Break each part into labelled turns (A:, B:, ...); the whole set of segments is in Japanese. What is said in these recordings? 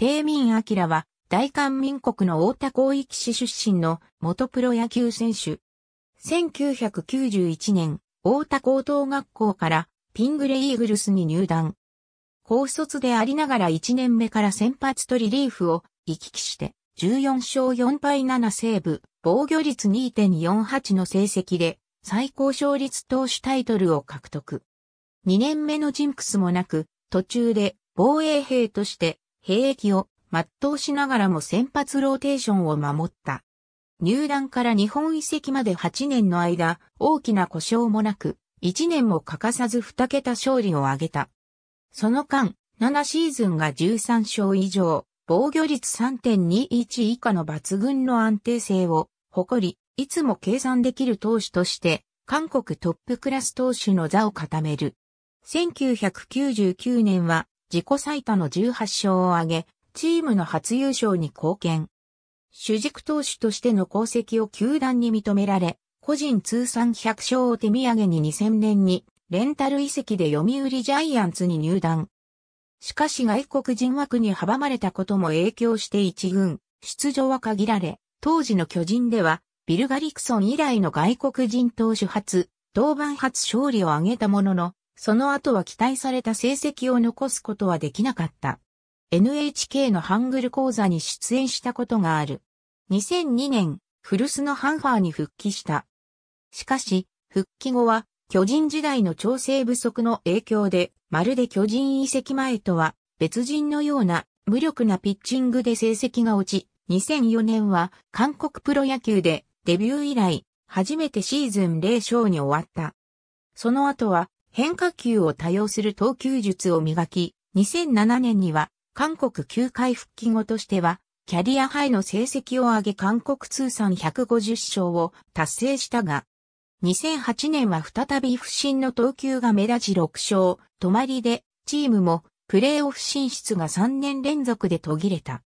A: 帝民明は、大韓民国の大田広域市出身の元プロ野球選手。1991年、大田高等学校からピングレイーグルスに入団。高卒でありながら1年目から先発とリリーフを行き来して、14勝4敗7セーブ、防御率2.48の成績で、最高勝率投手タイトルを獲得。2年目のジンクスもなく、途中で防衛兵として兵役を全うしながらも先発ローテーションを守った。入団から日本遺跡まで8年の間、大きな故障もなく、1年も欠かさず2桁勝利を挙げた。その間、7シーズンが13勝以上、防御率3.21以下の抜群の安定性を誇り、いつも計算できる投手として、韓国トップクラス投手の座を固める。1999年は自己最多の18勝を挙げ、チームの初優勝に貢献。主軸投手としての功績を球団に認められ、個人通算100勝を手土産に2000年に、レンタル遺跡で読売ジャイアンツに入団。しかし外国人枠に阻まれたことも影響して一軍、出場は限られ、当時の巨人では、ビル・ガリクソン以来の外国人投手初、同番初勝利を挙げたものの、その後は期待された成績を残すことはできなかった。NHK のハングル講座に出演したことがある。2002年、古巣のハンファーに復帰した。しかし、復帰後は、巨人時代の調整不足の影響で、まるで巨人移籍前とは、別人のような、無力なピッチングで成績が落ち、2004年は、韓国プロ野球で、デビュー以来、初めてシーズン0勝に終わった。その後は、変化球を多用する投球術を磨き、2007年には韓国球界復帰後としては、キャリアハイの成績を上げ韓国通算150勝を達成したが、2008年は再び不振の投球が目立ち6勝、止まりで、チームもプレーオフ進出が3年連続で途切れた。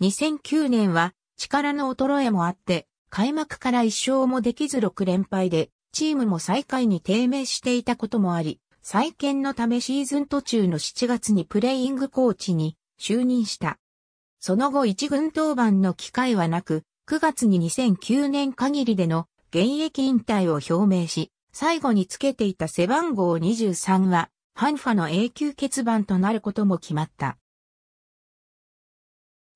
A: 2009年は力の衰えもあって、開幕から1勝もできず6連敗でチームも最下位に低迷していたこともあり、再建のためシーズン途中の7月にプレイングコーチに就任した。その後一軍登板の機会はなく、9月に2009年限りでの現役引退を表明し、最後につけていた背番号23は、ハンファの永久欠番となることも決まった。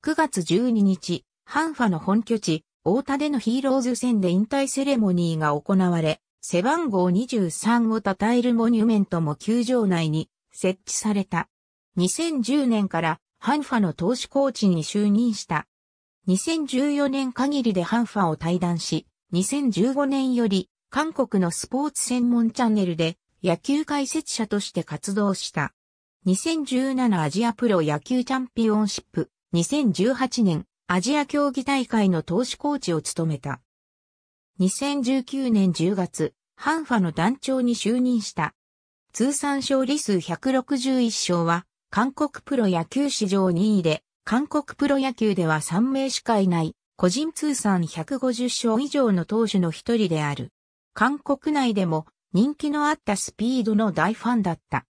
A: 9月12日、ハンファの本拠地、大田でのヒーローズ戦で引退セレモニーが行われ、背番号23を称えるモニュメントも球場内に設置された。2010年からハンファの投資コーチに就任した。2014年限りでハンファを退団し、2015年より韓国のスポーツ専門チャンネルで野球解説者として活動した。2017アジアプロ野球チャンピオンシップ2018年アジア競技大会の投手コーチを務めた。2019年10月、ハンファの団長に就任した。通算勝利数161勝は、韓国プロ野球史上2位で、韓国プロ野球では3名しかいない、個人通算150勝以上の投手の一人である。韓国内でも人気のあったスピードの大ファンだった。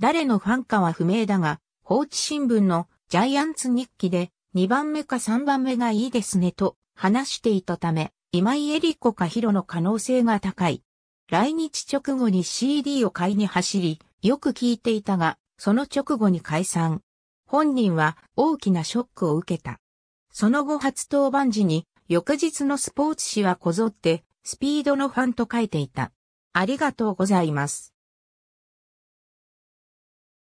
A: 誰のファンかは不明だが、放置新聞のジャイアンツ日記で2番目か3番目がいいですねと話していたため、今井絵理子か広の可能性が高い。来日直後に CD を買いに走り、よく聞いていたが、その直後に解散。本人は大きなショックを受けた。その後初登板時に、翌日のスポーツ紙はこぞって、スピードのファンと書いていた。ありがとうございます。